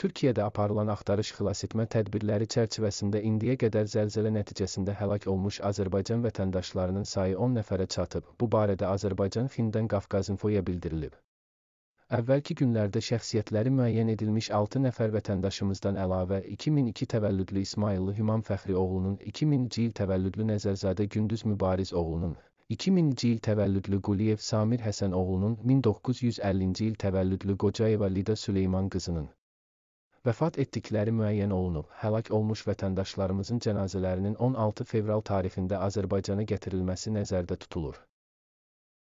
Türkiyədə aparılan axtarış xilasetmə tədbirləri çərçivəsində indiyə qədər zəlzələ nəticəsində həlak olmuş Azərbaycan vətəndaşlarının sayı 10 nəfərə çatıb. Bu barədə Azərbaycan Findən Qafqazinfoya bildirilib. Əvvəlki günlərdə şəxsiyyətləri müəyyən edilmiş 6 nəfər vətəndaşımızdan əlavə 2002 təvəllüdlü İsmayıllı Hüman Fəxri oğlunun, 2000-ci il təvəllüdlü Nəzərzadə Gündüz Mübariz oğlunun, 2000-ci il təvəllüdlü Quliyev Samir Həsən oğlunun, 1950-ci il təvəllüdlü Qocayeva Lida Süleyman qızının, Vəfat etdikləri müəyyən olunub, həlak olmuş vətəndaşlarımızın cənazələrinin 16 fevral tarixində Azərbaycana gətirilməsi nəzərdə tutulur.